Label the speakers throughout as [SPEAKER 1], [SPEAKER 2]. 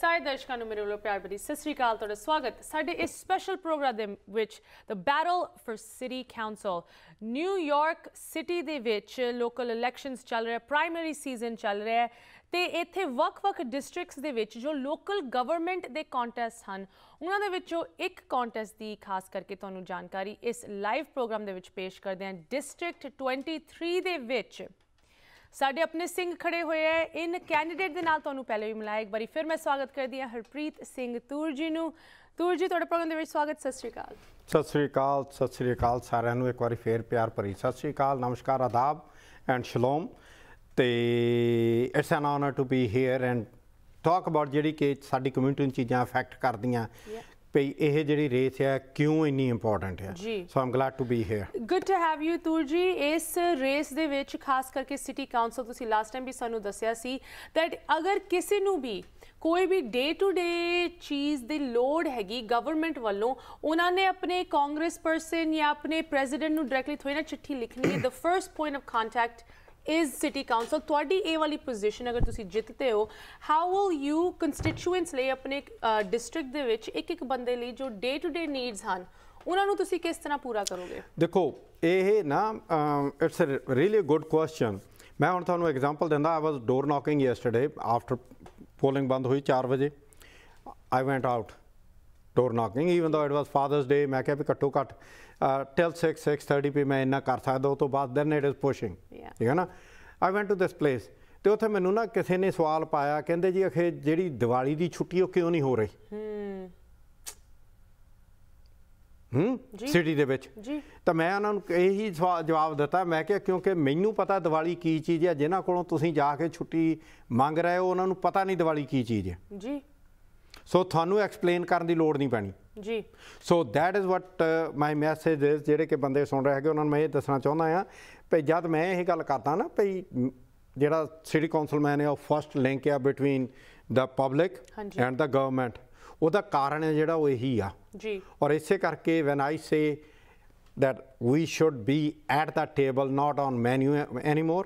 [SPEAKER 1] ਸਾਰੇ ਦਰਸ਼ਕਾਂ ਨੂੰ ਮੇਰੇ ਵੱਲੋਂ ਪਿਆਰ ਭਰੀ ਸਤਿ ਸ੍ਰੀ ਅਕਾਲ ਤੁਹਾਡਾ ਸਵਾਗਤ ਸਾਡੇ ਇਸ ਸਪੈਸ਼ਲ ਪ੍ਰੋਗਰਾਮ ਦੇ ਵਿੱਚ the battle for city council New York city ਦੇ ਵਿੱਚ ਲੋਕਲ ਇਲੈਕਸ਼ਨਸ ਚੱਲ ਰਿਹਾ ਪ੍ਰਾਇਮਰੀ ਸੀਜ਼ਨ ਚੱਲ ਰਿਹਾ ਤੇ ਇੱਥੇ ਵੱਖ-ਵੱਖ ਡਿਸਟ੍ਰਿਕਟਸ ਦੇ ਵਿੱਚ ਜੋ ਲੋਕਲ ਗਵਰਨਮੈਂਟ ਦੇ ਕੰਟੈਸਟ ਹਨ ਉਹਨਾਂ ਦੇ ਵਿੱਚੋਂ ਇੱਕ ਕੰਟੈਸਟ ਦੀ ਖਾਸ ਕਰਕੇ ਤੁਹਾਨੂੰ ਜਾਣਕਾਰੀ ਇਸ ਲਾਈਵ ਪ੍ਰੋਗਰਾਮ ਦੇ ਵਿੱਚ ਪੇਸ਼ ਕਰਦੇ ਹਾਂ ਡਿਸਟ੍ਰਿਕਟ 23 ਦੇ ਵਿੱਚ ਸਾਡੇ ਆਪਣੇ ਸਿੰਘ ਖੜੇ ਹੋਏ ਐ ਇਨ ਕੈਂਡੀਡੇਟ ਦੇ ਨਾਲ ਤੁਹਾਨੂੰ ਪਹਿਲੇ ਵੀ ਮਿਲਾਇਆ ਇੱਕ ਵਾਰੀ ਫਿਰ ਮੈਂ ਸਵਾਗਤ ਕਰਦੀ ਹਾਂ ਹਰਪ੍ਰੀਤ ਸਿੰਘ ਤੂਰ ਜੀ ਨੂੰ ਤੂਰ ਜੀ ਤੁਹਾਡੇ ਪ੍ਰੋਗਰਾਮ ਦੇ ਵਿੱਚ ਸਵਾਗਤ ਸਤਿ ਸ਼੍ਰੀ ਅਕਾਲ
[SPEAKER 2] ਸਤਿ ਸ਼੍ਰੀ ਅਕਾਲ ਸਤਿ ਸ਼੍ਰੀ ਅਕਾਲ ਸਾਰਿਆਂ ਨੂੰ ਇੱਕ ਵਾਰੀ ਫੇਰ ਪਿਆਰ ਭਰੀ ਸਤਿ ਸ਼੍ਰੀ ਅਕਾਲ ਨਮਸਕਾਰ ਆਦਾਬ ਐਂਡ ਸ਼ਲੋਮ ਤੇ it's an honour to be here and talk about ਜਿਹੜੀ ਕਿ ਸਾਡੀ ਕਮਿਊਨਿਟੀ ਨੂੰ ਚੀਜ਼ਾਂ ਅਫੈਕਟ ਕਰਦੀਆਂ ਭਈ ਇਹ ਜਿਹੜੀ ਰੇਸ ਹੈ ਕਿਉਂ ਇੰਨੀ ਇੰਪੋਰਟੈਂਟ ਹੈ so I'm glad to be here
[SPEAKER 1] good to have you Toor ji ਇਸ ਰੇਸ ਦੇ ਵਿੱਚ ਖਾਸ ਕਰਕੇ ਸਿਟੀ ਕਾਉਂਸਲ ਤੁਸੀਂ ਲਾਸਟ ਟਾਈਮ ਵੀ ਸਾਨੂੰ ਦੱਸਿਆ ਸੀ ਥੈਟ ਅਗਰ ਕਿਸੇ ਨੂੰ ਵੀ ਕੋਈ ਵੀ ਡੇ ਟੂ ਡੇ ਚੀਜ਼ ਦੀ ਲੋੜ ਹੈਗੀ ਗਵਰਨਮੈਂਟ ਵੱਲੋਂ ਉਹਨਾਂ ਨੇ ਆਪਣੇ ਕਾਂਗਰਸ ਪਰਸਨ ਜਾਂ ਆਪਣੇ ਪ੍ਰੈਜ਼ੀਡੈਂਟ ਨੂੰ ਡਾਇਰੈਕਟਲੀ ਥੋੜੀ ਨਾ ਚਿੱਠੀ ਲਿਖਣੀ ਹੈ the first point of contact ਇਸ ਸਿਟੀ ਕਾਉਂਸਲ ਤੁਹਾਡੀ ਇਹ ਵਾਲੀ ਪੋਜੀਸ਼ਨ ਅਗਰ ਤੁਸੀਂ ਜਿੱਤਦੇ ਹੋ ਹਾਊ ਵਿਲ ਯੂ ਕੰਸਟੀਟਿਊਐਂਟਸ ਲਈ ਆਪਣੇ ਡਿਸਟ੍ਰਿਕਟ ਦੇ ਵਿੱਚ ਇੱਕ ਇੱਕ ਬੰਦੇ ਲਈ ਜੋ ਡੇ ਟੂ ਡੇ ਨੀਡਸ ਹਨ ਉਹਨਾਂ ਨੂੰ ਤੁਸੀਂ ਕਿਸ ਤਰ੍ਹਾਂ ਪੂਰਾ ਕਰੋਗੇ
[SPEAKER 2] ਦੇਖੋ ਇਹ ਨਾ it's a really good question ਮੈਂ ਹੁਣ ਤੁਹਾਨੂੰ ਐਗਜ਼ਾਮਪਲ ਦਿੰਦਾ I was door knocking yesterday after polling ਬੰਦ ਹੋਈ 4 ਵਜੇ I went out door knocking even though it was Father's Day ਮੈਂ ਕਿਹਾ ਵੀ ਘੱਟੋ ਘੱਟ ਟੈਲ 6 6:30 ਪੀ ਮੈਂ ਇੰਨਾ ਕਰ ਸਕਦਾ ਉਹ ਤੋਂ ਬਾਅਦ ਦੈਨ ਇਟ ਇਜ਼ ਪੁਸ਼ਿੰਗ ਠੀਕ ਹੈ ਨਾ ਆਈ ਵੈਂਟ ਟੂ ਦਿਸ ਪਲੇਸ ਤੇ ਉੱਥੇ ਮੈਨੂੰ ਨਾ ਕਿਸੇ ਨੇ ਸਵਾਲ ਪਾਇਆ ਕਹਿੰਦੇ ਜੀ ਅਖੇ ਜਿਹੜੀ ਦੀਵਾਲੀ ਦੀ ਛੁੱਟੀ ਉਹ ਕਿਉਂ ਨਹੀਂ ਹੋ ਰਹੀ ਹੂੰ ਹੂੰ ਸਿਟੀ ਦੇ ਵਿੱਚ ਜੀ ਤਾਂ ਮੈਂ ਉਹਨਾਂ ਨੂੰ ਇਹੀ ਜਵਾਬ ਦਿੱਤਾ ਮੈਂ ਕਿਹਾ ਕਿਉਂਕਿ ਮੈਨੂੰ ਪਤਾ ਦੀਵਾਲੀ ਕੀ ਚੀਜ਼ ਹੈ ਜਿਨ੍ਹਾਂ ਕੋਲੋਂ ਤੁਸੀਂ ਜਾ ਕੇ ਛੁੱਟੀ ਮੰਗ ਰਹੇ ਹੋ ਉਹਨਾਂ ਨੂੰ ਪਤਾ ਨਹੀਂ ਦੀਵਾਲੀ ਕੀ ਚੀਜ਼ ਹੈ ਜੀ ਸੋ ਤੁਹਾਨੂੰ ਐਕਸਪਲੇਨ ਕਰਨ ਦੀ ਲੋੜ ਨਹੀਂ ਪੈਣੀ ਜੀ so that is what my message is ਜਿਹੜੇ ਕਿ ਬੰਦੇ ਸੁਣ ਰਹੇ ਹੈਗੇ ਉਹਨਾਂ ਨੂੰ ਮੈਂ ਇਹ ਦੱਸਣਾ ਚਾਹੁੰਦਾ ਆ ਭਈ ਜਦ ਮੈਂ ਇਹ ਗੱਲ ਕਰਦਾ ਨਾ ਭਈ ਜਿਹੜਾ ਸਿਟੀ ਕਾਉਂਸਲਮੈਨ ਹੈ ਉਹ ਫਰਸਟ ਲਿੰਕ ਆ between the public and the government ਉਹਦਾ ਕਾਰਨ ਹੈ ਜਿਹੜਾ ਉਹ ਇਹੀ ਆ ਜੀ ਔਰ ਇਸੇ ਕਰਕੇ when I say that we should be at the table, not on menu anymore.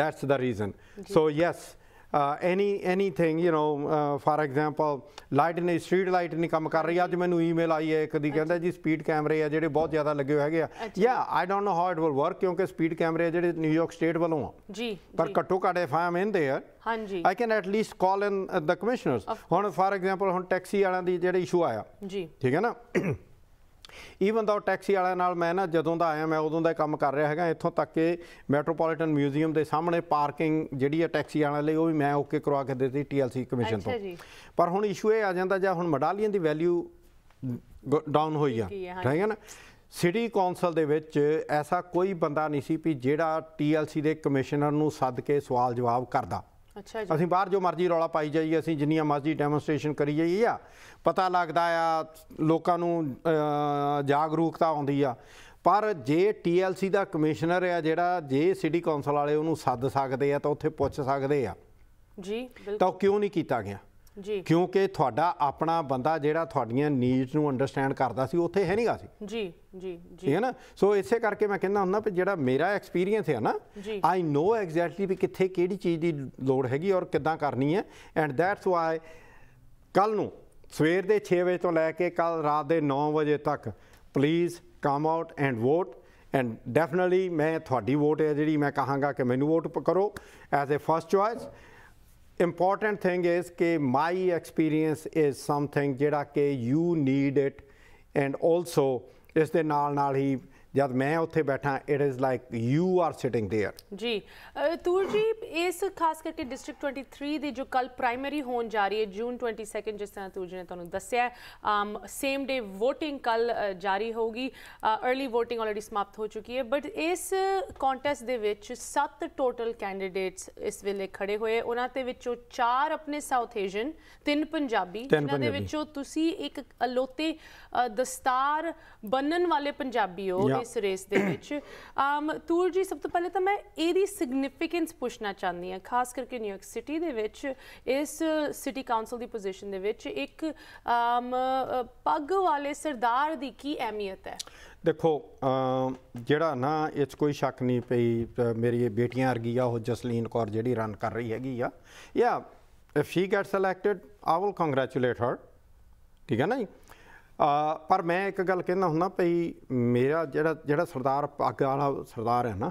[SPEAKER 2] That's the reason. Okay. So yes, uh, any anything you know uh, for example light ਨੇ ਸਟਰੀਟ ਲਾਈਟ ਨਹੀਂ ਕੰਮ ਕਰ ਰਹੀ ਅੱਜ ਮੈਨੂੰ email ਆਈ ਹੈ ਇੱਕ ਦੀ ਕਹਿੰਦਾ ਜੀ ਸਪੀਡ ਕੈਮਰੇ ਆ ਜਿਹੜੇ ਬਹੁਤ ਜ਼ਿਆਦਾ ਲੱਗੇ ਹੋਏ ਹੈਗੇ ਆ yeah I don't know how it will work ਕਿਉਂਕਿ ਸਪੀਡ ਕੈਮਰੇ ਆ ਜਿਹੜੇ ਨਿਊਯਾਰਕ ਸਟੇਟ ਵੱਲੋਂ ਆ ਜੀ ਪਰ ਘੱਟੋ ਘੱਟ if I am in there ਹਾਂਜੀ I can at least call in the commissioners ਹੁਣ ਫਾਰ ਐਗਜ਼ਾਮਪਲ ਹੁਣ ਟੈਕਸੀ ਵਾਲਿਆਂ ਦੀ ਜਿਹੜਾ ਇਸ਼ੂ ਆਇਆ ਜੀ ਠੀਕ ਹੈ ਨਾ ਈਵਨ ਦਾ ਟੈਕਸੀ ਵਾਲਿਆਂ ਨਾਲ ਮੈਂ ਨਾ ਜਦੋਂ ਦਾ ਆਇਆ ਮੈਂ ਉਦੋਂ ਦਾ ਕੰਮ ਕਰ ਰਿਹਾ ਹੈਗਾ ਇੱਥੋਂ ਤੱਕ ਕਿ ਮੈਟਰੋਪੋਲੀਟਨ ਮਿਊਜ਼ੀਅਮ ਦੇ ਸਾਹਮਣੇ ਪਾਰਕਿੰਗ ਜਿਹੜੀ ਹੈ ਟੈਕਸੀ ਵਾਲਿਆਂ ਲਈ ਉਹ ਵੀ ਮੈਂ ਓਕੇ ਕਰਵਾ ਕੇ ਦਿੱਤੀ ਟੀਐਲਸੀ ਕਮਿਸ਼ਨ ਤੋਂ ਪਰ ਹੁਣ ਇਸ਼ੂ ਇਹ ਆ ਜਾਂਦਾ ਜਾਂ ਹੁਣ ਮਡਾਲੀਅਨ ਦੀ ਵੈਲਿਊ ਡਾਊਨ ਹੋਈ ਆ ਠੀਕ ਹੈ ਨਾ ਸਿਟੀ ਕੌਂਸਲ ਦੇ ਵਿੱਚ ਐਸਾ ਕੋਈ ਬੰਦਾ ਨਹੀਂ ਸੀ ਵੀ ਜਿਹੜਾ ਟੀਐਲਸੀ ਦੇ ਕਮਿਸ਼ਨਰ ਨੂੰ ਸੱਦ ਕੇ ਸਵਾਲ ਜਵਾਬ ਕਰਦਾ ਅੱਛਾ ਜੀ ਅਸੀਂ ਬਾਹਰ ਜੋ ਮਰਜ਼ੀ ਰੌਲਾ ਪਾਈ ਜਾਈਏ ਅਸੀਂ ਜਿੰਨੀਆਂ ਮਰਜ਼ੀ ਡੈਮੋਨਸਟ੍ਰੇਸ਼ਨ ਕਰੀ ਜਾਈਏ ਆ ਪਤਾ ਲੱਗਦਾ ਆ ਲੋਕਾਂ ਨੂੰ ਜਾਗਰੂਕਤਾ ਆਉਂਦੀ ਆ ਪਰ ਜੇ ਟੀਐਲਸੀ ਦਾ ਕਮਿਸ਼ਨਰ ਆ ਜਿਹੜਾ ਜੇ ਸਿਟੀ ਕਾਉਂਸਲ ਵਾਲੇ ਉਹਨੂੰ ਸੱਦ ਸਕਦੇ ਆ ਤਾਂ ਉੱਥੇ ਪੁੱਛ ਸਕਦੇ ਆ ਜੀ ਬਿਲਕੁਲ ਤਾਂ ਕਿਉਂ ਨਹੀਂ ਕੀਤਾ ਗਿਆ ਜੀ ਕਿਉਂਕਿ ਤੁਹਾਡਾ ਆਪਣਾ ਬੰਦਾ ਜਿਹੜਾ ਤੁਹਾਡੀਆਂ ਨੀਡਸ ਨੂੰ ਅੰਡਰਸਟੈਂਡ ਕਰਦਾ ਸੀ ਉੱਥੇ ਹੈ ਨਹੀਂਗਾ ਸੀ
[SPEAKER 1] ਜੀ ਜੀ ਜੀ ਠੀਕ ਹੈ ਨਾ
[SPEAKER 2] ਸੋ ਇਸੇ ਕਰਕੇ ਮੈਂ ਕਹਿੰਦਾ ਹੁੰਦਾ ਕਿ ਜਿਹੜਾ ਮੇਰਾ ਐਕਸਪੀਰੀਅੰਸ ਹੈ ਨਾ ਆਈ ਨੋ ਐਗਜ਼ੈਕਟਲੀ ਵੀ ਕਿੱਥੇ ਕਿਹੜੀ ਚੀਜ਼ ਦੀ ਲੋੜ ਹੈਗੀ ਔਰ ਕਿੱਦਾਂ ਕਰਨੀ ਹੈ ਐਂਡ ਦੈਟਸ ਵਾਈ ਕੱਲ ਨੂੰ ਸਵੇਰ ਦੇ 6 ਵਜੇ ਤੋਂ ਲੈ ਕੇ ਕੱਲ ਰਾਤ ਦੇ 9 ਵਜੇ ਤੱਕ please come out and vote and definitely ਮੈਂ ਤੁਹਾਡੀ ਵੋਟ ਹੈ ਜਿਹੜੀ ਮੈਂ ਕਹਾਂਗਾ ਕਿ ਮੈਨੂੰ ਵੋਟ ਕਰੋ as a first choice important thing is that my experience is something ਜਿਹੜਾ you need it and also is the naal naal hi. ਜਦ ਮੈਂ ਉੱਥੇ ਬੈਠਾ it is like you are sitting there
[SPEAKER 1] ਜੀ ਤੂਰ ਜੀ ਇਸ ਖਾਸ ਕਰਕੇ ਡਿਸਟ੍ਰਿਕਟ 23 ਦੀ ਜੋ ਕੱਲ ਪ੍ਰਾਇਮਰੀ ਹੋਣ ਜਾ ਰਹੀ ਹੈ ਜੂਨ 22 ਜਿਸ ਤਰ੍ਹਾਂ ਤੂਰ ਜੀ ਨੇ ਤੁਹਾਨੂੰ ਦੱਸਿਆ ਆਮ ਸੇਮ ਡੇ VOTING ਕੱਲ ਜਾਰੀ ਹੋਊਗੀ अर्ਲੀ VOTING ਆਲਰੇਡੀ ਸਮਾਪਤ ਹੋ ਚੁੱਕੀ ਹੈ ਬਟ ਇਸ ਕੰਟੈਸਟ ਦੇ ਵਿੱਚ ਸੱਤ ਟੋਟਲ ਕੈਂਡੀਡੇਟਸ ਇਸ ਵੇਲੇ ਖੜੇ ਹੋਏ ਉਹਨਾਂ ਦੇ ਵਿੱਚੋਂ ਚਾਰ ਆਪਣੇ ਸਾਊਥ ਏਸ਼ੀਅਨ ਤਿੰਨ ਪੰਜਾਬੀ ਇਹਨਾਂ ਦੇ ਵਿੱਚੋਂ ਤੁਸੀਂ ਇੱਕ ਅਲੋਤੇ ਦਸਤਾਰ ਬੰਨਣ ਵਾਲੇ ਪੰਜਾਬੀ ਹੋ ਇਸ ਰੇਸ ਦੇ ਵਿੱਚ ਆਮ ਤੂਰ ਜੀ ਸਭ ਤੋਂ ਪਹਿਲੇ ਤਾਂ ਮੈਂ ਇਹਦੀ ਸਿਗਨੀਫੀਕੈਂਸ ਪੁੱਛਣਾ ਚਾਹੁੰਦੀ ਹਾਂ ਖਾਸ ਕਰਕੇ ਨਿਊਯਾਰਕ ਸਿਟੀ ਦੇ ਵਿੱਚ ਇਸ ਸਿਟੀ ਕਾਉਂਸਲ ਦੀ ਪੋਜੀਸ਼ਨ ਦੇ ਵਿੱਚ ਇੱਕ ਆਮ ਪੱਗ ਵਾਲੇ ਸਰਦਾਰ ਦੀ ਕੀ ਅਹਿਮੀਅਤ ਹੈ
[SPEAKER 2] ਦੇਖੋ ਜਿਹੜਾ ਨਾ ਇਹ ਕੋਈ ਸ਼ੱਕ ਨਹੀਂ ਪਈ ਮੇਰੀ ਬੇਟੀਆਂ ਵਰਗੀ ਆ ਉਹ ਜਸਲੀਨ ਕੌਰ ਜਿਹੜੀ ਰਨ ਕਰ ਰਹੀ ਹੈਗੀ ਆ yeah if she gets selected I will congratulate her ਠੀਕ ਹੈ ਨਾ ਜੀ ਪਰ ਮੈਂ ਇੱਕ ਗੱਲ ਕਹਿਣਾ ਹੁੰਦਾ ਭਈ ਮੇਰਾ ਜਿਹੜਾ ਜਿਹੜਾ ਸਰਦਾਰ ਪੱਗ ਵਾਲਾ ਸਰਦਾਰ ਹੈ ਨਾ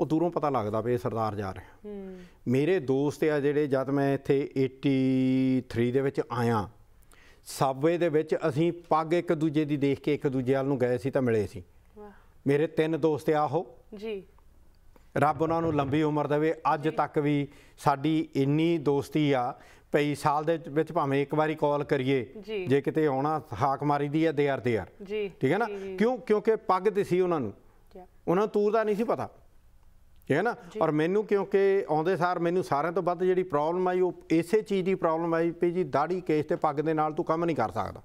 [SPEAKER 2] ਉਹ ਦੂਰੋਂ ਪਤਾ ਲੱਗਦਾ ਵੀ ਇਹ ਸਰਦਾਰ ਜਾ ਰਿਹਾ ਮੇਰੇ ਦੋਸਤ ਆ ਜਿਹੜੇ ਜਦ ਮੈਂ ਇੱਥੇ 83 ਦੇ ਵਿੱਚ ਆਇਆ ਸਾਬਵੇ ਦੇ ਵਿੱਚ ਅਸੀਂ ਪੱਗ ਇੱਕ ਦੂਜੇ ਦੀ ਦੇਖ ਕੇ ਇੱਕ ਦੂਜੇ ਵੱਲ ਨੂੰ ਗਏ ਸੀ ਤਾਂ ਮਿਲੇ ਸੀ ਮੇਰੇ ਤਿੰਨ ਦੋਸਤ ਆ ਉਹ ਜੀ ਰੱਬ ਉਹਨਾਂ ਨੂੰ ਲੰਬੀ ਉਮਰ ਦੇਵੇ ਅੱਜ ਤੱਕ ਵੀ ਸਾਡੀ ਇੰਨੀ ਦੋਸਤੀ ਆ ਪਈ ਸਾਲ ਦੇ ਵਿੱਚ ਭਾਵੇਂ ਇੱਕ ਵਾਰੀ ਕਾਲ ਕਰੀਏ ਜੇ ਕਿਤੇ ਆਉਣਾ ਹਾਕ ਮਾਰੀ ਦੀ ਹੈ ਦੇ ਆਰ ਦੇ ਆਰ ਠੀਕ ਹੈ ਨਾ ਕਿਉਂ ਕਿਉਂਕਿ ਪੱਗ ਤੇ ਸੀ ਉਹਨਾਂ ਨੂੰ ਉਹਨਾਂ ਨੂੰ ਤੂਰ ਦਾ ਨਹੀਂ ਸੀ ਪਤਾ ਠੀਕ ਹੈ ਨਾ ਔਰ ਮੈਨੂੰ ਕਿਉਂਕਿ ਆਉਂਦੇ ਸਾਰ ਮੈਨੂੰ ਸਾਰਿਆਂ ਤੋਂ ਵੱਧ ਜਿਹੜੀ ਪ੍ਰੋਬਲਮ ਆਈ ਉਹ ਇਸੇ ਚੀਜ਼ ਦੀ ਪ੍ਰੋਬਲਮ ਆਈ ਪਈ ਜੀ ਦਾੜੀ ਕੇਸ ਤੇ ਪੱਗ ਦੇ ਨਾਲ ਤੂੰ ਕੰਮ ਨਹੀਂ ਕਰ ਸਕਦਾ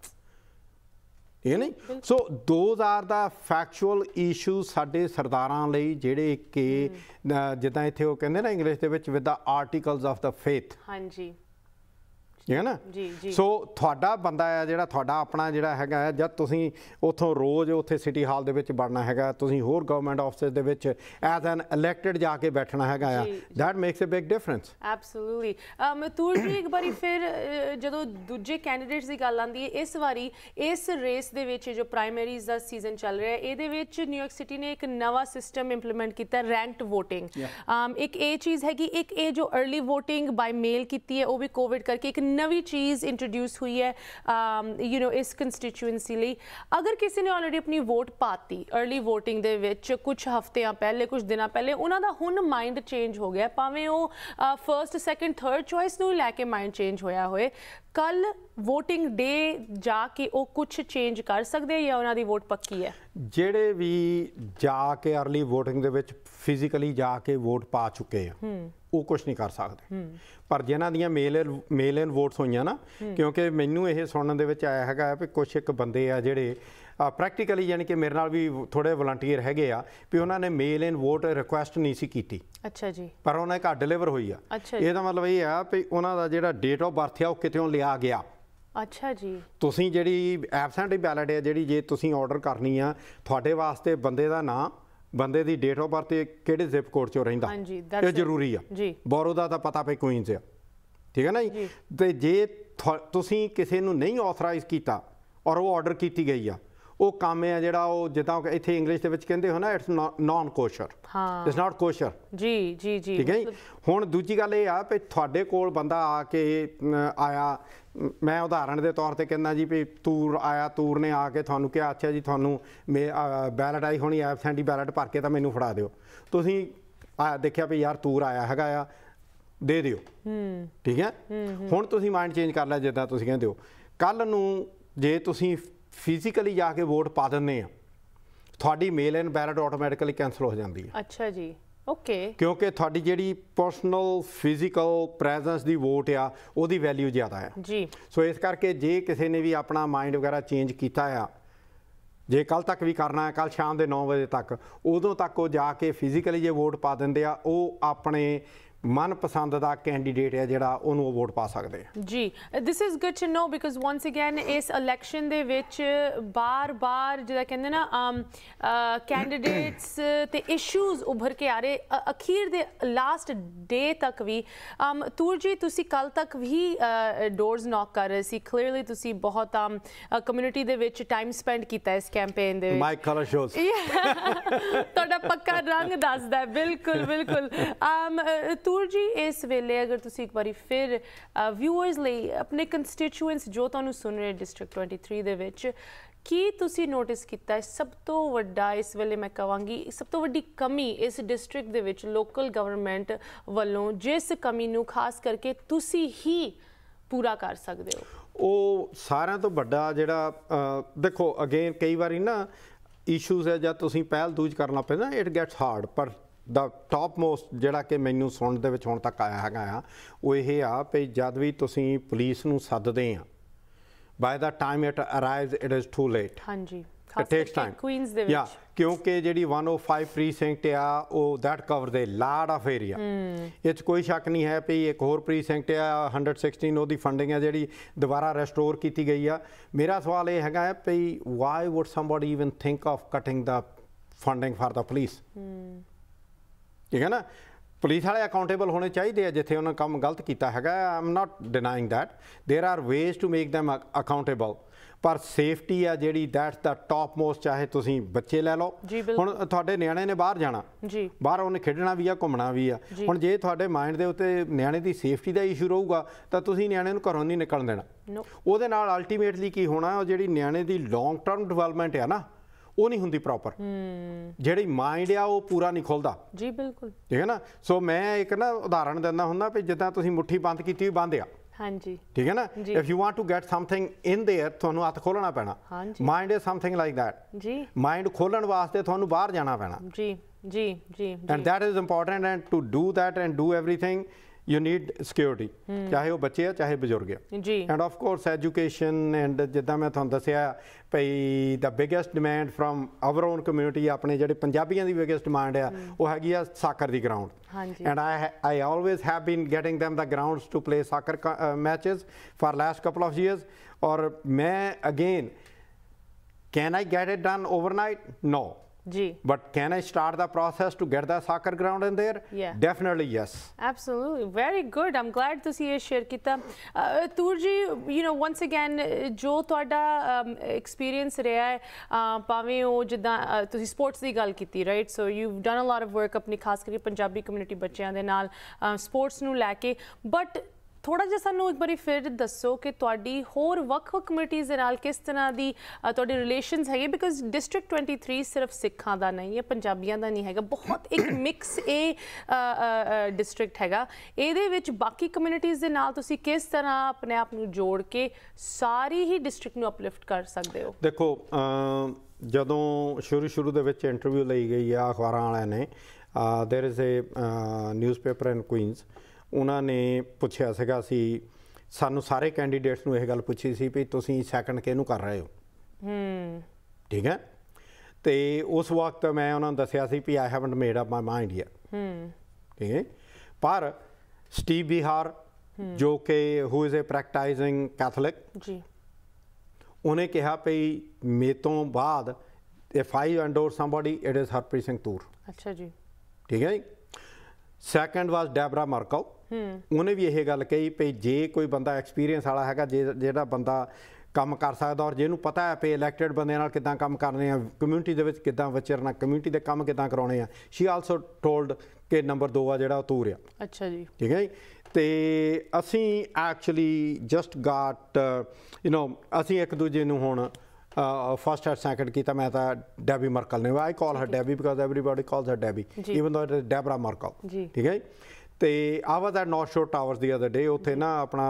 [SPEAKER 2] ਇਹ ਨਹੀਂ ਸੋ 2000 ਦਾ ਫੈਕਚੁਅਲ ਇਸ਼ੂ ਸਾਡੇ ਸਰਦਾਰਾਂ ਲਈ ਜਿਹੜੇ ਕਿ ਜਿੱਦਾਂ ਇੱਥੇ ਉਹ ਕਹਿੰਦੇ ਨਾ ਇੰਗਲਿਸ਼ ਦੇ ਵਿੱਚ with the articles of the faith ਹਾਂਜੀ ਠੀਕ ਹੈ ਨਾ ਸੋ ਤੁਹਾਡਾ ਬੰਦਾ ਆ ਜਿਹੜਾ ਤੁਹਾਡਾ ਆਪਣਾ ਜਿਹੜਾ ਹੈਗਾ ਜਦ ਤੁਸੀਂ ਉਥੋਂ ਰੋਜ਼ ਉਥੇ ਸਿਟੀ ਹਾਲ ਦੇ ਵਿੱਚ ਵੜਨਾ ਹੈਗਾ ਤੁਸੀਂ ਹੋਰ ਗਵਰਨਮੈਂਟ ਆਫਿਸ ਦੇ ਵਿੱਚ ਐਜ਼ ਐਨ ਇਲੈਕਟਿਡ ਜਾ ਕੇ ਬੈਠਣਾ ਹੈਗਾ ਆ that makes a big difference
[SPEAKER 1] absolutely ਮਤੂਰ ਜੀ ਇੱਕ ਵਾਰੀ ਫਿਰ ਜਦੋਂ ਦੂਜੇ ਕੈਂਡੀਡੇਟਸ ਦੀ ਗੱਲ ਆਂਦੀ ਹੈ ਇਸ ਵਾਰੀ ਇਸ ਰੇਸ ਦੇ ਵਿੱਚ ਜੋ ਪ੍ਰਾਇਮਰੀਜ਼ ਦਾ ਸੀਜ਼ਨ ਚੱਲ ਰਿਹਾ ਹੈ ਇਹਦੇ ਵਿੱਚ ਨਿਊਯਾਰਕ ਸਿਟੀ ਨੇ ਇੱਕ ਨਵਾਂ ਸਿਸਟਮ ਇੰਪਲੀਮੈਂਟ ਕੀਤਾ ਰੈਂਕਡ VOTING ਇੱਕ ਇਹ ਚੀਜ਼ ਹੈਗੀ ਇੱਕ ਇਹ ਜੋ अर्ਲੀ VOTING ਬਾਈ ਮੇਲ ਕੀਤੀ ਹੈ ਉਹ ਵੀ ਕੋਵਿਡ ਕਰਕੇ ਇੱਕ ਨਵੀਂ ਚੀਜ਼ ਇੰਟਰੋਡਿਊਸ ਹੋਈ ਹੈ ਯੂ نو ਇਸ ਕਨਸਟੀਟਿਊਐਂਸੀ ਲਈ ਅਗਰ ਕਿਸੇ ਨੇ ਆਲਰੇਡੀ ਆਪਣੀ ਵੋਟ ਪਾਤੀ अर्ਲੀ VOTING ਦੇ ਵਿੱਚ ਕੁਝ ਹਫ਼ਤਿਆਂ ਪਹਿਲੇ ਕੁਝ ਦਿਨਾਂ ਪਹਿਲੇ ਉਹਨਾਂ ਦਾ ਹੁਣ ਮਾਈਂਡ ਚੇਂਜ ਹੋ ਗਿਆ ਭਾਵੇਂ ਉਹ ਫਰਸਟ ਸੈਕੰਡ ਥਰਡ ਚੁਆਇਸ ਨੂੰ ਲੈ ਕੇ ਮਾਈਂਡ ਚੇਂਜ ਹੋਇਆ ਹੋਏ ਕੱਲ VOTING DAY ਜਾ ਕੇ ਉਹ ਕੁਝ ਚੇਂਜ ਕਰ ਸਕਦੇ ਆ ਜਾਂ ਉਹਨਾਂ ਦੀ ਵੋਟ ਪੱਕੀ ਹੈ
[SPEAKER 2] ਜਿਹੜੇ ਵੀ ਜਾ ਕੇ अर्ਲੀ VOTING ਦੇ ਵਿੱਚ ਫਿਜ਼ੀਕਲੀ ਜਾ ਕੇ ਵੋਟ ਪਾ ਚੁੱਕੇ ਆ ਉਹ ਕੁਝ ਨਹੀਂ ਕਰ ਸਕਦੇ ਪਰ ਜਿਨ੍ਹਾਂ ਦੀਆਂ ਮੇਲ ਮੇਲ ਇਨ ਵੋਟਸ ਹੋਈਆਂ ਨਾ ਕਿਉਂਕਿ ਮੈਨੂੰ ਇਹ ਸੁਣਨ ਦੇ ਵਿੱਚ ਆਇਆ ਹੈਗਾ ਕਿ ਕੁਝ ਇੱਕ ਬੰਦੇ ਆ ਜਿਹੜੇ ਪ੍ਰੈਕਟੀਕਲੀ ਯਾਨੀ ਕਿ ਮੇਰੇ ਨਾਲ ਵੀ ਥੋੜੇ ਵਲੰਟੀਅਰ ਹੈਗੇ ਆ ਵੀ ਉਹਨਾਂ ਨੇ ਮੇਲ ਇਨ ਵੋਟ ਰਿਕੁਐਸਟ ਨਹੀਂ ਸੀ ਕੀਤੀ ਅੱਛਾ ਜੀ ਪਰ ਉਹਨਾਂ ਦਾ ਡਿਲੀਵਰ ਹੋਈ ਆ ਇਹਦਾ ਮਤਲਬ ਇਹ ਆ ਵੀ ਉਹਨਾਂ ਦਾ ਜਿਹੜਾ ਡੇਟ ਆਫ ਬਰਥ ਆ ਉਹ ਕਿਤੇੋਂ ਲਿਆ ਗਿਆ ਅੱਛਾ ਜੀ ਤੁਸੀਂ ਜਿਹੜੀ ਐਬਸੈਂਟ ਬੈਲਟ ਹੈ ਜਿਹੜੀ ਜੇ ਤੁਸੀਂ ਆਰਡਰ ਕਰਨੀ ਆ ਤੁਹਾਡੇ ਵਾਸਤੇ ਬੰਦੇ ਦਾ ਨਾਮ ਬੰਦੇ ਦੀ ਡੇਟ ਆਫ ਬਰਥ ਕਿਹੜੇ ਜ਼ਿਪ ਕੋਡ ਚੋਂ ਰਹਿੰਦਾ ਇਹ ਜ਼ਰੂਰੀ ਆ ਜੀ ਬੋਰੋ ਦਾ ਤਾਂ ਪਤਾ ਪਈ ਕੁਇਨਸ ਆ ਠੀਕ ਹੈ ਨਾ ਜੀ ਤੇ ਜੇ ਤੁਸੀਂ ਕਿਸੇ ਨੂੰ ਨਹੀਂ ਆਥੋਰਾਈਜ਼ ਕੀਤਾ ਔਰ ਉਹ ਆਰਡਰ ਕੀਤੀ ਗਈ ਆ ਉਹ ਕੰਮ ਹੈ ਜਿਹੜਾ ਉਹ ਜਿੱਦਾਂ ਇੱਥੇ ਇੰਗਲਿਸ਼ ਦੇ ਵਿੱਚ ਕਹਿੰਦੇ ਹੋ ਨਾ ਇਟਸ ਨਾਨ ਕੋਸ਼ਰ ਹਾਂ ਇਟਸ ਨਾਟ ਕੋਸ਼ਰ
[SPEAKER 1] ਜੀ ਜੀ ਜੀ ਠੀਕ ਹੈ
[SPEAKER 2] ਹੁਣ ਦੂਜੀ ਗੱਲ ਇਹ ਆ ਕਿ ਤੁਹਾਡੇ ਕੋਲ ਬੰਦਾ ਆ ਕੇ ਆਇਆ ਮੈਂ ਉਦਾਹਰਣ ਦੇ ਤੌਰ ਤੇ ਕਹਿੰਦਾ ਜੀ ਵੀ ਤੂਰ ਆਇਆ ਤੂਰ ਨੇ ਆ ਕੇ ਤੁਹਾਨੂੰ ਕਿਹਾ ਅੱਛਾ ਜੀ ਤੁਹਾਨੂੰ ਬੈਲਟ ਆਈ ਹੋਣੀ ਐਬਸੈਂਟੀ ਬੈਲਟ ਭਰ ਕੇ ਤਾਂ ਮੈਨੂੰ ਫੜਾ ਦਿਓ ਤੁਸੀਂ ਆ ਦੇਖਿਆ ਵੀ ਯਾਰ ਤੂਰ ਆਇਆ ਹੈਗਾ ਆ ਦੇ ਦਿਓ ਹੂੰ ਠੀਕ ਹੈ ਹੁਣ ਤੁਸੀਂ ਮਾਈਂਡ ਚੇਂਜ ਕਰ ਲਿਆ ਜਿੱਦਾਂ ਤੁਸੀਂ ਕਹਿੰਦੇ ਹੋ ਕੱਲ ਨੂੰ ਜੇ ਤੁਸੀਂ ਫਿਜ਼ੀਕਲੀ ਜਾ ਕੇ ਵੋਟ ਪਾ ਦਿੰਨੇ ਆ ਤੁਹਾਡੀ mail in ballot automatically cancel ਹੋ ਜਾਂਦੀ ਹੈ
[SPEAKER 1] ਅੱਛਾ ਜੀ ਓਕੇ
[SPEAKER 2] ਕਿਉਂਕਿ ਤੁਹਾਡੀ ਜਿਹੜੀ ਪਰਸਨਲ ਫਿਜ਼ੀਕਲ ਪ੍ਰੈਜ਼ੈਂਸ ਦੀ ਵੋਟ ਆ ਉਹਦੀ ਵੈਲਿਊ ਜ਼ਿਆਦਾ ਆ ਜੀ ਸੋ ਇਸ ਕਰਕੇ ਜੇ ਕਿਸੇ ਨੇ ਵੀ ਆਪਣਾ ਮਾਈਂਡ ਵਗੈਰਾ ਚੇਂਜ ਕੀਤਾ ਆ ਜੇ ਕੱਲ ਤੱਕ ਵੀ ਕਰਨਾ ਹੈ ਕੱਲ ਸ਼ਾਮ ਦੇ 9 ਵਜੇ ਤੱਕ ਉਦੋਂ ਤੱਕ ਉਹ ਜਾ ਕੇ ਫਿਜ਼ੀਕਲੀ ਜੇ ਵੋਟ ਪਾ ਦਿੰਦੇ ਆ ਉਹ ਆਪਣੇ ਮਨਪਸੰਦ ਦਾ ਕੈਂਡੀਡੇਟ ਹੈ ਜਿਹੜਾ ਉਹਨੂੰ ਵੋਟ ਪਾ ਸਕਦੇ ਆ
[SPEAKER 1] ਜੀ this is good to know because once again ਇਸ ਇਲੈਕਸ਼ਨ ਦੇ ਵਿੱਚ ਬਾਰ-ਬਾਰ ਜਿਹੜਾ ਕਹਿੰਦੇ ਨਾ ਕੈਂਡੀਡੇਟਸ ਤੇ ਇਸ਼ੂਜ਼ ਉੱਭਰ ਕੇ ਆ ਰਹੇ ਅਖੀਰ ਦੇ ਲਾਸਟ ਡੇ ਤੱਕ ਵੀ ਤੂਰ ਜੀ ਤੁਸੀਂ ਕੱਲ ਤੱਕ ਵੀ ਡੋਰਸ ਨੌਕ ਕਰ ਰਹੇ ਸੀ ਕਲੀਅਰਲੀ ਤੁਸੀਂ ਬਹੁਤ ਕਮਿਊਨਿਟੀ ਦੇ ਵਿੱਚ ਟਾਈਮ ਸਪੈਂਡ ਕੀਤਾ ਇਸ ਕੈਂਪੇਨ ਦੇ ਵਿੱਚ ਮਾਈਕ ਕਲਰ ਸ਼ੋਜ਼ ਤੁਹਾਡਾ ਪੱਕਾ ਰੰਗ ਦੱਸਦਾ ਬਿਲਕੁਲ ਬਿਲਕੁਲ ਤੂਰ ਮਸ਼ਹੂਰ ਜੀ ਇਸ ਵੇਲੇ ਅਗਰ ਤੁਸੀਂ ਇੱਕ ਵਾਰੀ ਫਿਰ ਵਿਊਅਰਸ ਲਈ ਆਪਣੇ ਕੰਸਟੀਟਿਊਐਂਟਸ ਜੋ ਤੁਹਾਨੂੰ ਸੁਣ ਰਹੇ ਡਿਸਟ੍ਰਿਕਟ 23 ਦੇ ਵਿੱਚ ਕੀ ਤੁਸੀਂ ਨੋਟਿਸ ਕੀਤਾ ਸਭ ਤੋਂ ਵੱਡਾ ਇਸ ਵੇਲੇ ਮੈਂ ਕਹਾਂਗੀ ਸਭ ਤੋਂ ਵੱਡੀ ਕਮੀ ਇਸ ਡਿਸਟ੍ਰਿਕਟ ਦੇ ਵਿੱਚ ਲੋਕਲ ਗਵਰਨਮੈਂਟ ਵੱਲੋਂ ਜਿਸ ਕਮੀ ਨੂੰ ਖਾਸ ਕਰਕੇ ਤੁਸੀਂ ਹੀ ਪੂਰਾ ਕਰ ਸਕਦੇ ਹੋ
[SPEAKER 2] ਉਹ ਸਾਰਿਆਂ ਤੋਂ ਵੱਡਾ ਜਿਹੜਾ ਦੇਖੋ ਅਗੇਨ ਕਈ ਵਾਰੀ ਨਾ ਇਸ਼ੂਜ਼ ਹੈ ਜਾਂ ਤੁਸੀਂ ਪਹਿਲ ਦੂਜ ਕਰਨਾ ਪੈਂਦਾ ਇਟ ਗੈਟਸ ਹਾਰਡ ਪਰ ਦਾ ਟਾਪ ਮੋਸਟ ਜਿਹੜਾ ਕਿ ਮੈਨੂੰ ਸੁਣਨ ਦੇ ਵਿੱਚ ਹੁਣ ਤੱਕ ਆਇਆ ਹੈਗਾ ਆ ਉਹ ਇਹ ਆ ਕਿ ਜਦ ਵੀ ਤੁਸੀਂ ਪੁਲਿਸ ਨੂੰ ਸੱਦਦੇ ਆ by the time it arrives it is too late
[SPEAKER 1] ਹਾਂਜੀ ਇਟ ਟੇਕਸ ਟਾਈਮ ਦੇ ਵਿੱਚ ਯਾ
[SPEAKER 2] ਕਿਉਂਕਿ ਜਿਹੜੀ 105 ਪ੍ਰੀਸਿੰਕਟ ਆ ਉਹ that cover the lord of area ਇਹ ਚ ਕੋਈ ਸ਼ੱਕ ਨਹੀਂ ਹੈ ਕਿ ਇੱਕ ਹੋਰ ਪ੍ਰੀਸਿੰਕਟ ਆ 116 ਉਹਦੀ ਫੰਡਿੰਗ ਆ ਜਿਹੜੀ ਦੁਬਾਰਾ ਰੈਸਟੋਰ ਕੀਤੀ ਗਈ ਆ ਮੇਰਾ ਸਵਾਲ ਇਹ ਹੈਗਾ ਹੈ ਕਿ why would somebody even think of cutting the funding for the police ਠੀਕ ਹੈ ਨਾ ਪੁਲਿਸ ਵਾਲੇ ਅਕਾਊਂਟੇਬਲ ਹੋਣੇ ਚਾਹੀਦੇ ਆ ਜਿੱਥੇ ਉਹਨਾਂ ਕੰਮ ਗਲਤ ਕੀਤਾ ਹੈਗਾ I am not denying that there are ways to make them accountable ਪਰ ਸੇਫਟੀ ਆ ਜਿਹੜੀ ਦੈਟਸ ਦਾ ਟਾਪ ਮੋਸਟ ਚਾਹੇ ਤੁਸੀਂ ਬੱਚੇ ਲੈ ਲਓ ਹੁਣ ਤੁਹਾਡੇ ਨਿਆਣੇ ਨੇ ਬਾਹਰ ਜਾਣਾ ਜੀ ਬਾਹਰ ਉਹਨੇ ਖੇਡਣਾ ਵੀ ਆ ਘੁੰਮਣਾ ਵੀ ਆ ਹੁਣ ਜੇ ਤੁਹਾਡੇ ਮਾਈਂਡ ਦੇ ਉੱਤੇ ਨਿਆਣੇ ਦੀ ਸੇਫਟੀ ਦਾ ਇਸ਼ੂ ਰਹੂਗਾ ਤਾਂ ਤੁਸੀਂ ਨਿਆਣੇ ਨੂੰ ਘਰੋਂ ਨਹੀਂ ਨਿਕਲਣ ਦੇਣਾ ਉਹਦੇ ਨਾਲ ਅਲਟੀਮੇਟਲੀ ਕੀ ਹੋਣਾ ਉਹ ਜਿਹੜੀ ਨਿਆਣੇ ਦੀ ਲੌਂਗ ਟਰਮ ਡਿਵੈਲਪਮੈਂਟ ਆ ਨਾ ਉਹ ਨਹੀਂ ਹੁੰਦੀ ਪ੍ਰੋਪਰ ਜਿਹੜੀ ਮਾਈਂਡ ਆ ਉਹ ਪੂਰਾ ਨਹੀਂ ਖੁੱਲਦਾ ਜੀ ਬਿਲਕੁਲ ਠੀਕ ਹੈ ਨਾ ਸੋ ਮੈਂ ਇੱਕ ਨਾ ਉਦਾਹਰਣ ਦਿੰਦਾ ਹੁੰਦਾ ਵੀ ਜਿੱਦਾਂ ਤੁਸੀਂ ਮੁਠੀ ਬੰਦ ਕੀਤੀ ਹੋਈ ਬੰਦ ਆ ਹਾਂਜੀ ਠੀਕ ਹੈ ਨਾ if you want to get something in there ਤੁਹਾਨੂੰ ਹੱਥ ਖੋਲਣਾ ਪੈਣਾ mind is something like that ਜੀ ਮਾਈਂਡ ਖੋਲਣ ਵਾਸਤੇ ਤੁਹਾਨੂੰ ਬਾਹਰ ਜਾਣਾ ਪੈਣਾ
[SPEAKER 1] ਜੀ ਜੀ ਜੀ and
[SPEAKER 2] that is important and to do that and do everything you need security ਚਾਹੇ ਉਹ ਬੱਚੇ ਆ ਚਾਹੇ ਬਜ਼ੁਰਗ ਆ ਜੀ and of course education and ਜਿੱਦਾਂ ਮੈਂ ਤੁਹਾਨੂੰ ਦੱਸਿਆ ਭਈ the biggest demand from our on community ਆਪਣੇ ਜਿਹੜੇ ਪੰਜਾਬੀਆਂ ਦੀ ਬਿਗੇਸਟ ਡਿਮਾਂਡ ਆ ਉਹ ਹੈਗੀ ਆ ਸਾਕਰ ਦੀ ਗਰਾਊਂਡ ਹਾਂਜੀ and I I always have been getting them the grounds to play soccer matches uh, for last couple of years ਔਰ ਮੈਂ again can I get it done overnight no Gee. But can I start the process to get the soccer ground in there? Yeah. Definitely yes.
[SPEAKER 1] Absolutely. Very good. I'm glad to see you share kita. Uh, Turji, you know, once again, ਜੋ ਤੁਹਾਡਾ experience ਰਿਹਾ ਹੈ ਭਾਵੇਂ ਉਹ ਜਿੱਦਾਂ ਤੁਸੀਂ sports ਦੀ ਗੱਲ ਕੀਤੀ right so you done a lot of work ਆਪਣੀ ਖਾਸ ਕਰਕੇ ਪੰਜਾਬੀ ਕਮਿਊਨਿਟੀ ਬੱਚਿਆਂ ਦੇ ਨਾਲ ਸਪੋਰਟਸ ਨੂੰ ਲੈ ਕੇ ਬਟ ਥੋੜਾ ਜਿਹਾ ਸਾਨੂੰ ਇੱਕ ਵਾਰੀ ਫਿਰ ਦੱਸੋ ਕਿ ਤੁਹਾਡੀ ਹੋਰ ਵੱਖ-ਵੱਖ ਕਮਿਟੀਆਂ ਦੇ ਨਾਲ ਕਿਸ ਤਰ੍ਹਾਂ ਦੀ ਤੁਹਾਡੇ ਰਿਲੇਸ਼ਨਸ ਹੈਗੇ ਬਿਕਾਜ਼ ਡਿਸਟ੍ਰਿਕਟ 23 ਸਿਰਫ ਸਿੱਖਾਂ ਦਾ ਨਹੀਂ ਹੈ ਪੰਜਾਬੀਆਂ ਦਾ ਨਹੀਂ ਹੈਗਾ ਬਹੁਤ ਇੱਕ ਮਿਕਸ ਇਹ ਡਿਸਟ੍ਰਿਕਟ ਹੈਗਾ ਇਹਦੇ ਵਿੱਚ ਬਾਕੀ ਕਮਿਊਨਿਟੀਆਂ ਦੇ ਨਾਲ ਤੁਸੀਂ ਕਿਸ ਤਰ੍ਹਾਂ ਆਪਣੇ ਆਪ ਨੂੰ ਜੋੜ ਕੇ ਸਾਰੀ ਹੀ ਡਿਸਟ੍ਰਿਕਟ ਨੂੰ ਅਪਲਿਫਟ ਕਰ ਸਕਦੇ ਹੋ
[SPEAKER 2] ਦੇਖੋ ਜਦੋਂ ਸ਼ੁਰੂ ਸ਼ੁਰੂ ਦੇ ਵਿੱਚ ਇੰਟਰਵਿਊ ਲਈ ਗਈ ਆ ਅਖਬਾਰਾਂ ਵਾਲਿਆਂ ਨੇ there is a newspaper in Queens ਉਹਨਾਂ ਨੇ ਪੁੱਛਿਆ ਸੀਗਾ ਸੀ ਸਾਨੂੰ ਸਾਰੇ ਕੈਂਡੀਡੇਟਸ ਨੂੰ ਇਹ ਗੱਲ ਪੁੱਛੀ ਸੀ ਵੀ ਤੁਸੀਂ ਸੈਕੰਡ ਕਿਹਨੂੰ ਕਰ ਰਹੇ ਹੋ ਹੂੰ ਠੀਕ ਹੈ ਤੇ ਉਸ ਵਕਤ ਮੈਂ ਉਹਨਾਂ ਨੂੰ ਦੱਸਿਆ ਸੀ ਵੀ I haven't made up my mind ਯੇ ਹੂੰ ਠੀਕ ਹੈ ਪਰ ਸਟੀਵ ਬਿਹਾਰ ਜੋ ਕਿ ਹੂ ਇਜ਼ ਅ ਪ੍ਰੈਕਟਾਈਜ਼ਿੰਗ ਕੈਥੋਲਿਕ ਜੀ ਉਹਨੇ ਕਿਹਾ ਭਈ ਮੇ ਤੋਂ ਬਾਅਦ if I endorse somebody it is Harpreet Singh Toor ਅੱਛਾ ਜੀ ਠੀਕ ਹੈ ਜੀ ਸੈਕੰਡ ਵਾਸ ਡੈਬਰਾ ਮਾਰਕੋ ਉਹਨੇ ਵੀ ਇਹ ਗੱਲ ਕਹੀ ਪਈ ਜੇ ਕੋਈ ਬੰਦਾ ਐਕਸਪੀਰੀਅੰਸ ਵਾਲਾ ਹੈਗਾ ਜਿਹੜਾ ਬੰਦਾ ਕੰਮ ਕਰ ਸਕਦਾ ਔਰ ਜਿਹਨੂੰ ਪਤਾ ਹੈ ਪਈ ਇਲੈਕਟਿਡ ਬੰਦੇ ਨਾਲ ਕਿਦਾਂ ਕੰਮ ਕਰਨੇ ਆ ਕਮਿਊਨਿਟੀ ਦੇ ਵਿੱਚ ਕਿਦਾਂ ਵਿਚਰਨਾ ਕਮਿਊਨਿਟੀ ਦੇ ਕੰਮ ਕਿਦਾਂ ਕਰਾਉਣੇ ਆ ਸ਼ੀ ਆਲਸੋ ਟੋਲਡ ਕਿ ਨੰਬਰ 2 ਆ ਜਿਹੜਾ ਉਹ ਤੂਰ ਆ ਅੱਛਾ ਜੀ ਠੀਕ ਹੈ ਜੀ ਤੇ ਅਸੀਂ actually just got you know ਅਸੀਂ ਇੱਕ ਦੂਜੇ ਨੂੰ ਹੁਣ ਫਸਟ ਹੈਡ ਸੈਕਿੰਡ ਕੀਤਾ ਮੈਂ ਤਾਂ ਡੈਬੀ ਮਰਕਲ ਨੇ I call her Debbie because everyone calls her Debbie even though it is Debra Merkel ਠੀਕ ਹੈ ਤੇ ਆਵਾ the North Shore Towers the other day ਉਥੇ ਨਾ ਆਪਣਾ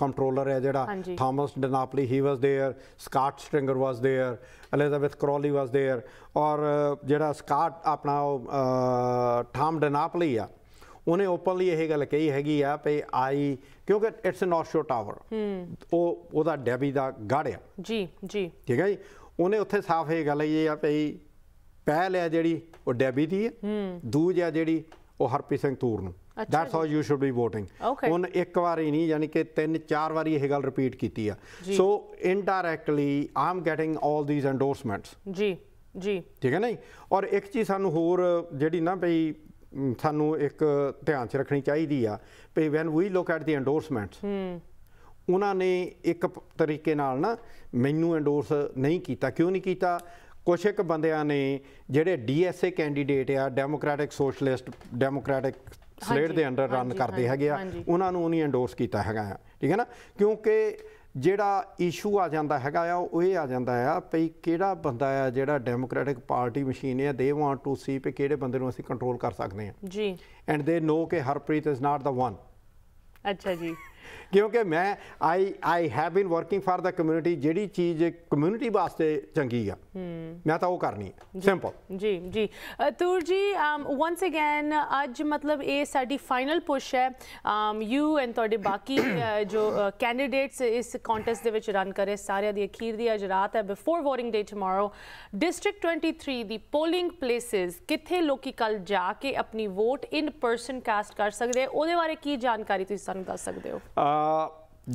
[SPEAKER 2] ਕੰਟਰੋਲਰ ਹੈ ਜਿਹੜਾ Thomas DiNapoli he was there Scott Stringer was there Elizabeth Crowley was there ਔਰ ਜਿਹੜਾ ਸਕਾਟ ਆਪਣਾ ਥਾਮ ਡਨਾਪਲੀ ਆ ਉਹਨੇ ਓਪਨਲੀ ਇਹ ਗੱਲ ਕਹੀ ਹੈਗੀ ਆ ਪਈ ਆਈ ਕਿਉਂਕਿ it's a North Shore Tower ਉਹ ਉਹਦਾ ਡੈਬੀ ਦਾ ਗੜ ਆ
[SPEAKER 1] ਜੀ ਜੀ
[SPEAKER 2] ਠੀਕ ਹੈ ਜੀ ਉਹਨੇ ਉੱਥੇ ਸਾਫ਼ ਇਹ ਗੱਲ ਇਹ ਆ ਭਈ ਪਹਿਲ ਆ ਜਿਹੜੀ ਉਹ ਡੈਬੀ ਦੀ ਹੈ ਦੂਜ ਆ ਜਿਹੜੀ ਉਹ ਹਰਪੀ ਸਿੰਘ ਤੂਰ ਨੂੰ that's how you should be VOTING ਉਹਨ ਇੱਕ ਵਾਰੀ ਨਹੀਂ ਯਾਨੀ ਕਿ ਤਿੰਨ ਚਾਰ ਵਾਰੀ ਇਹ ਗੱਲ ਰਿਪੀਟ ਕੀਤੀ ਆ so indirectly I am getting all these endorsements ਜੀ ਜੀ ਠੀਕ ਹੈ ਨਹੀਂ ਔਰ ਇੱਕ ਚੀਜ਼ ਸਾਨੂੰ ਹੋਰ ਜਿਹੜੀ ਨਾ ਭਈ ਸਾਨੂੰ ਇੱਕ ਧਿਆਨ 'ਚ ਰੱਖਣੀ ਚਾਹੀਦੀ ਆ we when we look at the endorsements ਉਹਨਾਂ ਨੇ ਇੱਕ ਤਰੀਕੇ ਨਾਲ ਨਾ ਮੈਨੂੰ ਐਂਡੋਰਸ ਨਹੀਂ ਕੀਤਾ ਕਿਉਂ ਨਹੀਂ ਕੀਤਾ ਕੁਝ ਇੱਕ ਬੰਦਿਆਂ ਨੇ ਜਿਹੜੇ ਡੀਐਸਏ ਕੈਂਡੀਡੇਟ ਆ ਡੈਮੋਕ੍ਰੈਟਿਕ ਸੋਸ਼ਲਿਸਟ ਡੈਮੋਕ੍ਰੈਟਿਕ ਸਲੇਟ ਦੇ ਅੰਡਰ ਰਨ ਕਰਦੇ ਹੈਗੇ ਆ ਉਹਨਾਂ ਨੂੰ ਉਹਨੀ ਐਂਡੋਰਸ ਕੀਤਾ ਹੈਗਾ ਆ ਠੀਕ ਹੈ ਨਾ ਕਿਉਂਕਿ ਜਿਹੜਾ ਇਸ਼ੂ ਆ ਜਾਂਦਾ ਹੈਗਾ ਆ ਉਹ ਇਹ ਆ ਜਾਂਦਾ ਆ ਭਈ ਕਿਹੜਾ ਬੰਦਾ ਆ ਜਿਹੜਾ ਡੈਮੋਕ੍ਰੈਟਿਕ ਪਾਰਟੀ ਮਸ਼ੀਨ ਹੈ ਦੇ ਵਾਂਟ ਟੂ ਸੀ ਪੇ ਕਿਹੜੇ ਬੰਦੇ ਨੂੰ ਅਸੀਂ ਕੰਟਰੋਲ ਕਰ ਸਕਦੇ ਹਾਂ ਜੀ ਐਂਡ ਦੇ ਨੋ ਕਿ Harpreet is not the one ਅੱਛਾ ਜੀ ਕਿਉਂਕਿ ਮੈਂ I I have been working for the community ਜਿਹੜੀ ਚੀਜ਼ ਕਮਿਊਨਿਟੀ ਵਾਸਤੇ ਚੰਗੀ ਆ ਮੈਂ ਤਾਂ ਉਹ ਕਰਨੀ ਹੈ ਸਿੰਪਲ
[SPEAKER 1] ਜੀ ਜੀ ਤੁਰ ਜੀ ਵਾਂਸ ਅਗੇਨ ਅੱਜ ਮਤਲਬ ਇਹ ਸਾਡੀ ਫਾਈਨਲ ਪੁਸ਼ ਹੈ ਯੂ ਐਂਡ ਤੁਹਾਡੇ ਬਾਕੀ ਜੋ ਕੈਂਡੀਡੇਟਸ ਇਸ ਕੰਟੈਸਟ ਦੇ ਵਿੱਚ ਰਨ ਕਰੇ ਸਾਰਿਆਂ ਦੀ ਅਖੀਰ ਦੀ ਅੱਜ ਰਾਤ ਹੈ before voting day tomorrow district 23 ਦੀ ਪੋਲਿੰਗ ਪਲੇਸਿਸ ਕਿੱਥੇ ਲੋਕੀ ਕੱਲ ਜਾ ਕੇ ਆਪਣੀ ਵੋਟ ਇਨ ਪਰਸਨ ਕਾਸਟ ਕਰ ਸਕਦੇ ਉਹਦੇ ਬਾਰੇ ਕੀ ਜਾਣਕਾਰੀ ਤੁਸੀਂ ਸਾਨੂੰ ਦੱਸ ਸਕਦੇ ਹੋ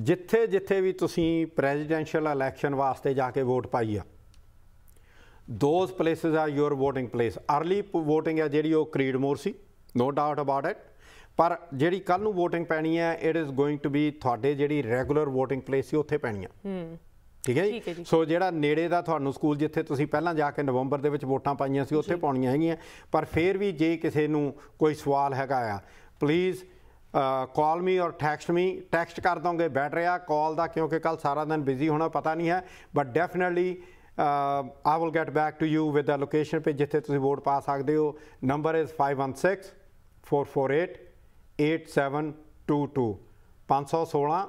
[SPEAKER 2] ਜਿੱਥੇ ਜਿੱਥੇ ਵੀ ਤੁਸੀਂ ਪ੍ਰੈਜ਼ੀਡੈਂਸ਼ੀਅਲ ਇਲੈਕਸ਼ਨ ਵਾਸਤੇ ਜਾ ਕੇ ਵੋਟ ਪਾਈ ਆ ਦੋਸ ਪਲੇਸਸ ਆ your VOTING place early VOTING ਆ ਜਿਹੜੀ ਉਹ ਕ੍ਰੀਡ ਮੋਰ ਸੀ ਨੋ ਡਾਊਟ ਅਬਾਊਟ ਇਟ ਪਰ ਜਿਹੜੀ ਕੱਲ ਨੂੰ VOTING ਪੈਣੀ ਹੈ it is going to be ਤੁਹਾਡੇ ਜਿਹੜੀ ਰੈਗੂਲਰ VOTING ਪਲੇਸ ਸੀ ਉੱਥੇ ਪੈਣੀ ਆ ਹੂੰ ਠੀਕ ਹੈ ਜੀ ਸੋ ਜਿਹੜਾ ਨੇੜੇ ਦਾ ਤੁਹਾਨੂੰ ਸਕੂਲ ਜਿੱਥੇ ਤੁਸੀਂ ਪਹਿਲਾਂ ਜਾ ਕੇ ਨਵੰਬਰ ਦੇ ਵਿੱਚ ਵੋਟਾਂ ਪਾਈਆਂ ਸੀ ਉੱਥੇ ਪਾਉਣੀਆਂ ਹੈਗੀਆਂ ਪਰ ਫੇਰ ਵੀ ਜੇ ਕਿਸੇ ਨੂੰ ਕੋਈ ਸਵਾਲ ਹੈਗਾ ਆ ਪਲੀਜ਼ ਕਾਲ ਮੀ ਔਰ ਟੈਕਸਟ ਮੀ ਟੈਕਸਟ ਕਰ ਦੋਗੇ ਬੈਠ ਰਿਆ ਕਾਲ ਦਾ ਕਿਉਂਕਿ ਕੱਲ ਸਾਰਾ ਦਿਨ ਬਿਜ਼ੀ ਹੋਣਾ ਪਤਾ ਨਹੀਂ ਹੈ but definitely I will get back to you with the location ਪੇ ਜਿੱਥੇ ਤੁਸੀਂ ਵੋਟ ਪਾ ਸਕਦੇ ਹੋ ਨੰਬਰ ਇਜ਼ 516 448 8722 516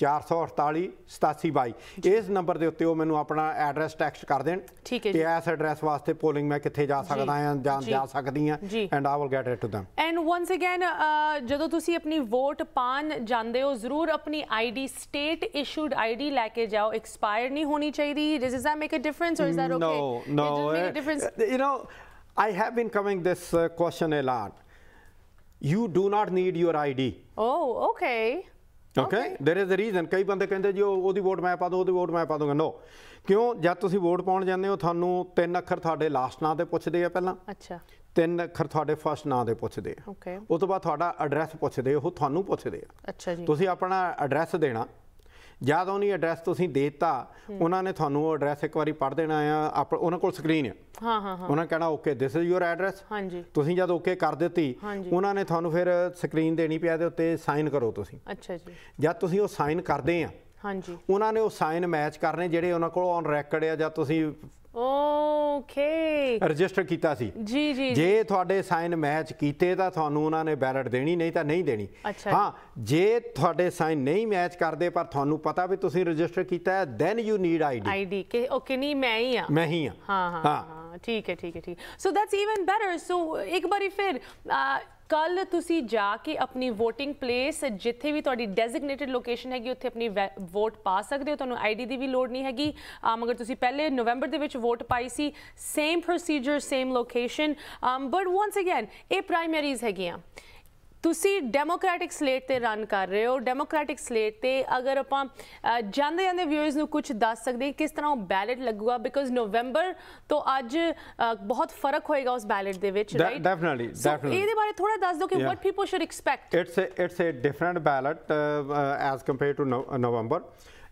[SPEAKER 2] 448 7722 ਇਸ ਨੰਬਰ ਦੇ ਉੱਤੇ ਉਹ ਮੈਨੂੰ ਆਪਣਾ ਐਡਰੈਸ ਟੈਕਸਟ ਕਰ ਦੇਣ ਕਿ ਐਸ ਐਡਰੈਸ ਵਾਸਤੇ ਪੋਲਿੰਗ ਮੈਂ ਕਿੱਥੇ ਜਾ ਸਕਦਾ ਹਾਂ ਜਾਂ ਜਾ ਸਕਦੀ ਹਾਂ and I will get it to them
[SPEAKER 1] and once again ਜਦੋਂ ਤੁਸੀਂ ਆਪਣੀ ਵੋਟ ਪਾਣ ਜਾਂਦੇ ਹੋ ਜ਼ਰੂਰ ਆਪਣੀ ਆਈਡੀ ਸਟੇਟ ਇਸ਼ੂਡ ਆਈਡੀ ਲੈ ਕੇ ਜਾਓ ਐਕਸਪਾਇਰ ਨਹੀਂ ਹੋਣੀ ਚਾਹੀਦੀ is that make a difference or is that okay no
[SPEAKER 2] no you know I have been coming this question a lot you do not need your ID
[SPEAKER 1] oh okay
[SPEAKER 2] okay there is a reason ਕਈ ਬੰਦੇ ਕਹਿੰਦੇ ਜੀ ਉਹਦੀ vote ਮੈਂ ਪਾ ਦੂੰ ਉਹਦੀ vote ਮੈਂ ਪਾ ਦੂੰਗਾ ਨੋ ਕਿਉਂ ਜਦ ਤੁਸੀਂ ਵੋਟ ਪਾਉਣ ਜਾਂਦੇ ਹੋ ਤੁਹਾਨੂੰ ਤਿੰਨ ਅੱਖਰ ਤੁਹਾਡੇ ਲਾਸਟ ਨਾਂ ਤੇ ਪੁੱਛਦੇ ਆ ਪਹਿਲਾਂ ਅੱਛਾ ਤਿੰਨ ਅੱਖਰ ਤੁਹਾਡੇ ਫਸਟ ਨਾਂ ਦੇ ਪੁੱਛਦੇ ਆ ਓਕੇ ਉਸ ਤੋਂ ਬਾਅਦ ਤੁਹਾਡਾ ਐਡਰੈਸ ਪੁੱਛਦੇ ਉਹ ਤੁਹਾਨੂੰ ਪੁੱਛਦੇ ਆ ਅੱਛਾ ਜੀ ਤੁਸੀਂ ਆਪਣਾ ਐਡਰੈਸ ਦੇਣਾ ਜਦ ਉਹਨੀ ਐਡਰੈਸ ਤੁਸੀਂ ਦੇਤਾ ਉਹਨਾਂ ਨੇ ਤੁਹਾਨੂੰ ਉਹ ਐਡਰੈਸ ਇੱਕ ਵਾਰੀ ਪੜ੍ਹ ਦੇਣਾ ਆ ਉਹਨਾਂ ਕੋਲ ਸਕਰੀਨ ਹੈ
[SPEAKER 1] ਹਾਂ ਹਾਂ ਹਾਂ ਉਹਨਾਂ
[SPEAKER 2] ਕਹਿਣਾ okay this is your address ਹਾਂਜੀ ਤੁਸੀਂ ਜਦ ਓਕੇ ਕਰ ਦਿੱਤੀ ਉਹਨਾਂ ਨੇ ਤੁਹਾਨੂੰ ਫਿਰ ਸਕਰੀਨ ਦੇਣੀ ਪਿਆ ਦੇ ਉੱਤੇ ਸਾਈਨ ਕਰੋ ਤੁਸੀਂ ਅੱਛਾ ਜੀ ਜਦ ਤੁਸੀਂ ਉਹ ਸਾਈਨ ਕਰਦੇ ਆ ਹਾਂਜੀ ਉਹਨਾਂ ਨੇ ਉਹ ਸਾਈਨ ਮੈਚ ਕਰਨੇ ਜਿਹੜੇ ਉਹਨਾਂ ਕੋਲ ਔਨ ਰੈਕਡ ਆ ਜਾਂ ਤੁਸੀਂ
[SPEAKER 1] ਓਕੇ ਰਜਿਸਟਰ ਕੀਤਾ ਸੀ ਜੀ ਜੀ ਜੇ
[SPEAKER 2] ਤੁਹਾਡੇ ਸਾਈਨ ਮੈਚ ਕੀਤੇ ਤਾਂ ਤੁਹਾਨੂੰ ਉਹਨਾਂ ਨੇ ਬੈਲਟ ਦੇਣੀ ਨਹੀਂ ਤਾਂ ਨਹੀਂ ਦੇਣੀ ਹਾਂ ਜੇ ਤੁਹਾਡੇ ਸਾਈਨ ਨਹੀਂ ਮੈਚ ਕਰਦੇ ਪਰ ਤੁਹਾਨੂੰ ਪਤਾ ਵੀ ਤੁਸੀਂ ਰਜਿਸਟਰ ਕੀਤਾ ਹੈ then you need ID
[SPEAKER 1] ID ਕਿ ਓਕੇ ਨਹੀਂ ਮੈਂ ਹੀ ਆ ਮੈਂ ਹੀ
[SPEAKER 2] ਆ ਹਾਂ ਹਾਂ ਹਾਂ
[SPEAKER 1] ਠੀਕ ਹੈ ਠੀਕ ਹੈ ਠੀਕ so that's even better so ਇੱਕ ਵਾਰੀ ਫਿਰ ਕੱਲ ਤੁਸੀਂ ਜਾ ਕੇ ਆਪਣੀ VOTING PLACE ਜਿੱਥੇ ਵੀ ਤੁਹਾਡੀ ਡੈਜ਼ਿਗਨੇਟਿਡ ਲੋਕੇਸ਼ਨ ਹੈਗੀ ਉੱਥੇ ਆਪਣੀ ਵੋਟ ਪਾ ਸਕਦੇ ਹੋ ਤੁਹਾਨੂੰ ਆਈਡੀ ਦੀ ਵੀ ਲੋੜ ਨਹੀਂ ਹੈਗੀ ਮਗਰ ਤੁਸੀਂ ਪਹਿਲੇ ਨਵੰਬਰ ਦੇ ਵਿੱਚ ਵੋਟ ਪਾਈ ਸੀ same procedure same location but once again ਇਹ ਪ੍ਰਾਇਮਰੀਜ਼ ਹੈਗੀਆਂ ਤੁਸੀਂ ਡੈਮੋਕ੍ਰੈਟਿਕ ਸਲੇਟ ਤੇ ਰਨ ਕਰ ਰਹੇ ਹੋ ਡੈਮੋਕ੍ਰੈਟਿਕ ਸਲੇਟ ਤੇ ਅਗਰ ਆਪਾਂ ਜਾਂਦੇ ਜਾਂਦੇ ਵਿਊਅਰਸ ਨੂੰ ਕੁਝ ਦੱਸ ਸਕਦੇ ਕਿਸ ਤਰ੍ਹਾਂ ਉਹ ਬੈਲਟ ਲੱਗੂਗਾ ਬਿਕੋਜ਼ ਨਵੰਬਰ ਤੋਂ ਅੱਜ ਬਹੁਤ ਫਰਕ ਹੋਏਗਾ ਉਸ ਬੈਲਟ ਦੇ ਵਿੱਚ ਰਾਈਟ
[SPEAKER 2] ਡੈਫੀਨਿਟਲੀ ਡੈਫੀਨਿਟਲੀ ਇਹਦੇ
[SPEAKER 1] ਬਾਰੇ ਥੋੜਾ ਦੱਸ ਦਿਓ ਕਿ what people should expect
[SPEAKER 2] it's it's a different ballot as compare to November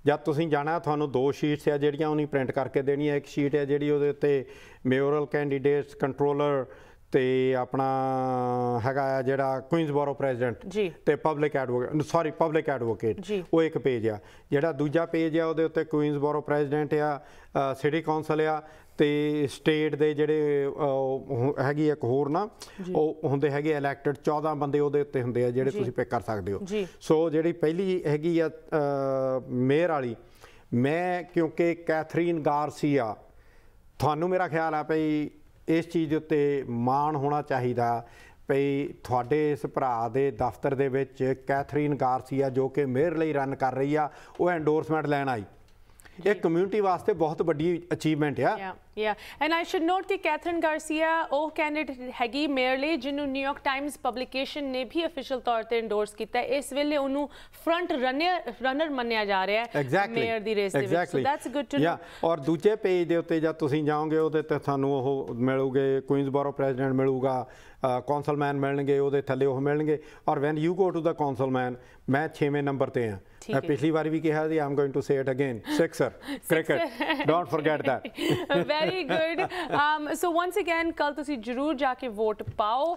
[SPEAKER 2] ਜਦ ਤੁਸੀਂ ਜਾਣਾ ਤੁਹਾਨੂੰ ਦੋ ਸ਼ੀਟਸ ਆ ਜਿਹੜੀਆਂ ਉਹਨੇ ਪ੍ਰਿੰਟ ਕਰਕੇ ਦੇਣੀ ਹੈ ਇੱਕ ਸ਼ੀਟ ਹੈ ਜਿਹੜੀ ਉਹਦੇ ਉੱਤੇ ਮੇਅਰਲ ਕੈਂਡੀਡੇਟਸ ਕੰਟਰੋਲਰ ਤੇ ਆਪਣਾ ਹੈਗਾ ਆ ਜਿਹੜਾ ਕੁਇਨਸਬੋਰੋ ਪ੍ਰੈਜ਼ੀਡੈਂਟ ਤੇ public advocate sorry public advocate ਉਹ ਇੱਕ ਪੇਜ ਆ ਜਿਹੜਾ ਦੂਜਾ ਪੇਜ ਆ ਉਹਦੇ ਉੱਤੇ ਕੁਇਨਸਬੋਰੋ ਪ੍ਰੈਜ਼ੀਡੈਂਟ ਆ ਸਿਟੀ ਕਾਉਂਸਲ ਆ ਤੇ ਸਟੇਟ ਦੇ ਜਿਹੜੇ ਹੈਗੀ ਇੱਕ ਹੋਰ ਨਾ ਉਹ ਹੁੰਦੇ ਹੈਗੇ ਇਲੈਕਟਡ 14 ਬੰਦੇ ਉਹਦੇ ਉੱਤੇ ਹੁੰਦੇ ਆ ਜਿਹੜੇ ਤੁਸੀਂ ਪਿਕ ਕਰ ਸਕਦੇ ਹੋ ਸੋ ਜਿਹੜੀ ਪਹਿਲੀ ਹੈਗੀ ਆ ਮੇਅਰ ਵਾਲੀ ਮੈਂ ਕਿਉਂਕਿ ਕੈਥਰੀਨ ਗਾਰਸੀਆ ਤੁਹਾਨੂੰ ਮੇਰਾ ਖਿਆਲ ਆ ਭਈ ਇਸ ਚੀਜ਼ ਦੇ ਉੱਤੇ ਮਾਣ ਹੋਣਾ ਚਾਹੀਦਾ ਪਈ ਤੁਹਾਡੇ ਇਸ ਭਰਾ ਦੇ ਦਫ਼ਤਰ ਦੇ ਵਿੱਚ ਕੈਥਰੀਨ ਗਾਰਸੀਆ ਜੋ ਕਿ ਮੇਅਰ ਲਈ ਰਨ ਕਰ ਰਹੀ ਆ ਉਹ ਐਂਡੋਰਸਮੈਂਟ ਲੈਣ ਆਈ ਇਹ ਕਮਿਊਨਿਟੀ ਵਾਸਤੇ ਬਹੁਤ ਵੱਡੀ ਅਚੀਵਮੈਂਟ ਆ ਯਾ
[SPEAKER 1] yeah and I should note ਕਿ ਕੈਥਰਨ ਗਾਰਸੀਆ ਉਹ ਕੈਂਡੀਡੇਟ ਹੈਗੀ ਮੇਅਰ ਲਈ ਜਿਹਨੂੰ ਨਿਊਯਾਰਕ ਟਾਈਮਜ਼ ਪਬਲਿਕੇਸ਼ਨ ਨੇ ਵੀ ਅਫੀਸ਼ੀਅਲ ਤੌਰ ਤੇ ਐਂਡੋਰਸ ਕੀਤਾ ਇਸ ਵੇਲੇ ਉਹਨੂੰ ਫਰੰਟ ਰਨਰ ਰਨਰ ਮੰਨਿਆ ਜਾ ਰਿਹਾ ਹੈ ਮੇਅਰ ਦੀ ਰੇਸ ਦੇ ਵਿੱਚ ਸੋ ਦੈਟਸ ਗੁੱਡ ਟੂ ਯਾ
[SPEAKER 2] ਔਰ ਦੂਜੇ ਪੇਜ ਦੇ ਉੱਤੇ ਜਦ ਤੁਸੀਂ ਜਾਓਗੇ ਉਹਦੇ ਤੇ ਤੁਹਾਨੂੰ ਉਹ ਮਿਲੂਗੇ ਕੁਇਨਜ਼ਬਰੋ ਪ੍ਰੈਜ਼ੀਡੈਂਟ ਮਿਲੂਗਾ ਕੌਂਸਲਮੈਨ ਮਿਲਣਗੇ ਉਹਦੇ ਥੱਲੇ ਉਹ ਮਿਲਣਗੇ ਔਰ when you go to the councilman ਮੈਂ 6ਵੇਂ ਨੰਬਰ ਤੇ ਆ ਹੈ ਪਿਛਲੀ ਵਾਰ ਵੀ ਕਿਹਾ ਸੀ I'm going to say it again sixer cricket don't forget that
[SPEAKER 1] very good um so once again ਕੱਲ ਤੁਸੀਂ ਜਰੂਰ ਜਾ ਕੇ ਵੋਟ ਪਾਓ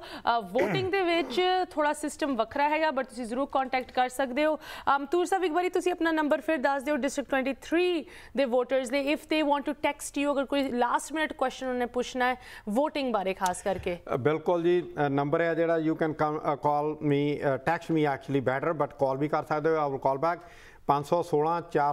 [SPEAKER 1] ਵੋਟਿੰਗ ਦੇ ਵਿੱਚ ਥੋੜਾ ਸਿਸਟਮ ਵੱਖਰਾ ਹੈਗਾ ਬਟ ਤੁਸੀਂ ਜ਼ਰੂਰ ਕੰਟੈਕਟ ਕਰ ਸਕਦੇ ਹੋ ਆਮ ਤੂਰ ਸਾਹਿਬ ਇੱਕ ਵਾਰੀ ਤੁਸੀਂ ਆਪਣਾ ਨੰਬਰ ਫਿਰ ਦੱਸ ਦਿਓ ਡਿਸਟ੍ਰਿਕਟ 23 ਦੇ ਵੋਟਰਸ ਦੇ if they want to text you ਅਗਰ ਕੋਈ ਲਾਸਟ ਮਿੰਟ ਕੁਐਸਚਨ ਉਹਨੇ ਪੁੱਛਣਾ ਹੈ VOTING ਬਾਰੇ ਖਾਸ ਕਰਕੇ
[SPEAKER 2] ਬਿਲਕੁਲ ਜੀ ਨੰਬਰ ਹੈ ਜਿਹੜਾ you can call me text me actually better but call ਵੀ ਕਰ ਸਕਦੇ ਹੋ I will call back number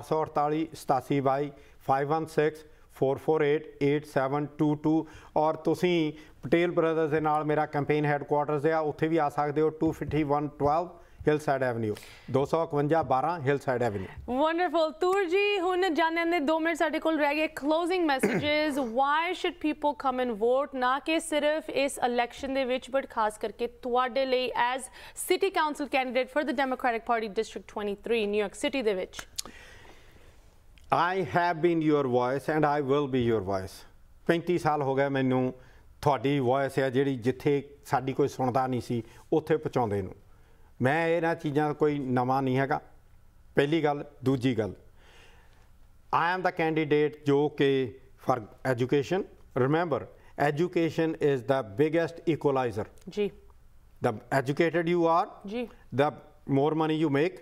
[SPEAKER 2] ਔਰ ਤੁਸੀਂ ਪਟੇਲ ਬ੍ਰਦਰਸ ਦੇ ਨਾਲ ਮੇਰਾ ਕੈਂਪੇਨ ਹੈੱਡਕੁਆਟਰਸ ਆ ਉੱਥੇ ਵੀ ਆ ਸਕਦੇ ਹੋ 25112 Hillside Avenue 25112 Hillside Avenue
[SPEAKER 1] wonderful Toor ji ਹੁਣ ਜਾਣਨ ਦੇ 2 ਮਿੰਟ ਸਾਡੇ ਕੋਲ ਰਹਿ ਗਏ closing messages why should people come and vote ਨਾ ਕਿ ਸਿਰਫ ਇਸ ਇਲੈਕਸ਼ਨ ਦੇ ਵਿੱਚ ਬਟ ਖਾਸ ਕਰਕੇ ਤੁਹਾਡੇ ਲਈ as city council candidate for the Democratic Party district 23 New York city ਦੇ ਵਿੱਚ
[SPEAKER 2] I have been your voice and I will be your voice 35 ਸਾਲ ਹੋ ਗਏ ਮੈਨੂੰ ਤੁਹਾਡੀ ਵੌਇਸ ਹੈ ਜਿਹੜੀ ਜਿੱਥੇ ਸਾਡੀ ਕੋਈ ਸੁਣਦਾ ਨਹੀਂ ਸੀ ਉੱਥੇ ਪਹੁੰਚਾਉਂਦੇ ਨੂੰ ਮੈਂ ਇਹਨਾਂ ਚੀਜ਼ਾਂ ਕੋਈ ਨਵਾਂ ਨਹੀਂ ਹੈਗਾ ਪਹਿਲੀ ਗੱਲ ਦੂਜੀ ਗੱਲ ਆਈ ਐਮ ਦਾ ਕੈਂਡੀਡੇਟ ਜੋ ਕਿ for education remember education is the biggest equaliser ਜੀ ਦਾ ਐਜੂਕੇਟਿਡ ਯੂ ਆਰ ਜੀ the more money you make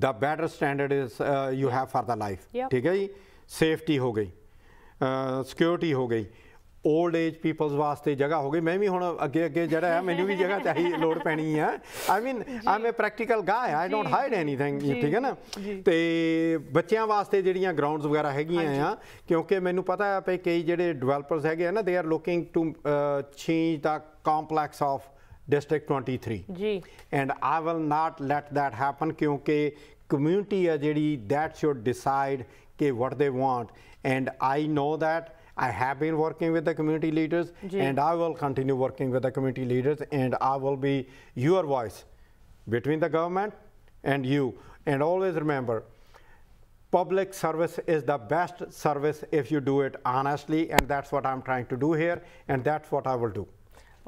[SPEAKER 2] the better standard is you have for the life ਠੀਕ ਹੈ ਜੀ ਸੇਫਟੀ ਹੋ ਗਈ security ਹੋ ਗਈ 올ਡ ਏਜ ਪੀਪਲਸ ਵਾਸਤੇ ਜਗ੍ਹਾ ਹੋ ਗਈ ਮੈਂ ਵੀ ਹੁਣ ਅੱਗੇ ਅੱਗੇ ਜਿਹੜਾ ਹੈ ਮੈਨੂੰ ਵੀ ਜਗ੍ਹਾ ਚਾਹੀ ਲੋੜ ਪੈਣੀ ਆ I mean I'm a practical guy I don't hide anything ਠੀਕ ਹੈ ਨਾ ਤੇ ਬੱਚਿਆਂ ਵਾਸਤੇ ਜਿਹੜੀਆਂ ਗਰਾਊਂਡਸ ਵਗੈਰਾ ਹੈਗੀਆਂ ਆ ਕਿਉਂਕਿ ਮੈਨੂੰ ਪਤਾ ਹੈ ਕਿ ਕਈ ਜਿਹੜੇ ਡਿਵੈਲਪਰਸ ਹੈਗੇ ਆ ਨਾ they are looking to change the complex of district 23 ਜੀ and I will not let that happen ਕਿਉਂਕਿ ਕਮਿਊਨਿਟੀ ਆ ਜਿਹੜੀ ਥੈਟ ਸ਼ੁੱਡ ਡਿਸਾਈਡ ਕਿ what they want and I know that I have been working with the community leaders and I will continue working with the community leaders and I will be your voice between the government and you. And always remember, public service is the best service if you do it honestly and that's what I'm trying to do here and that's what I will do.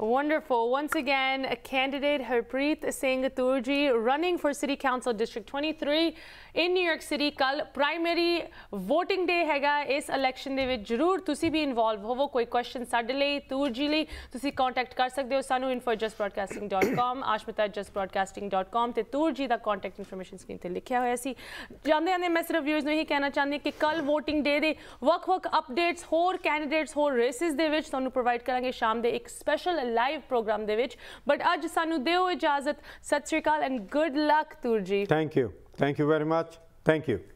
[SPEAKER 1] Wonderful. Once again, candidate Harpreet Singh Turji running for City Council District 23 in New York City. ਕੱਲ primary VOTING DAY ਹੈਗਾ ਇਸ election ਦੇ ਵਿੱਚ ਜਰੂਰ ਤੁਸੀਂ ਵੀ involve ਹੋਵੋ ਕੋਈ question ਸਾਡੇ ਲਈ ਤੁਰਜੀ ਲਈ ਤੁਸੀਂ ਕੰਟੈਕਟ ਕਰ ਸਕਦੇ ਹੋ ਸਾਨੂੰ info@justbroadcasting.com ashmita@justbroadcasting.com ਤੇ ਤੁਰਜੀ ਦਾ ਕੰਟੈਕਟ ਇਨਫੋਰਮੇਸ਼ਨ ਸਕਰੀਨ ਤੇ ਲਿਖਿਆ ਹੋਇਆ ਸੀ ਜਾਂਦੇ ਆਂਦੇ ਮੈਂ ਸਿਰਫ ਵਿਊਅਰਸ ਨੂੰ ਇਹ ਕਹਿਣਾ ਚਾਹੁੰਦੀ ਕਿ ਕੱਲ VOTING DAY ਦੇ ਵੱਖ-ਵੱਖ ਅਪਡੇਟਸ ਹੋਰ ਕੈਂਡੀਡੇਟਸ ਹੋਰ ਰੇਸਿਸ ਦੇ ਵਿੱਚ ਤੁਹਾਨੂੰ ਪ੍ਰੋਵਾਈਡ ਕਰਾਂਗੇ ਸ਼ਾਮ ਦੇ ਇੱਕ ਸਪੈਸ਼ਲ ਲਾਈਵ ਪ੍ਰੋਗਰਾਮ ਦੇ ਵਿੱਚ ਬਟ ਅੱਜ ਸਾਨੂੰ ਦਿਓ ਇਜਾਜ਼ਤ ਸਤਿ ਸ਼੍ਰੀ ਅਕਾਲ ਐਂਡ ਗੁੱਡ ਲੱਕ ਤੁਰਜੀ
[SPEAKER 2] thank you thank you very much thank you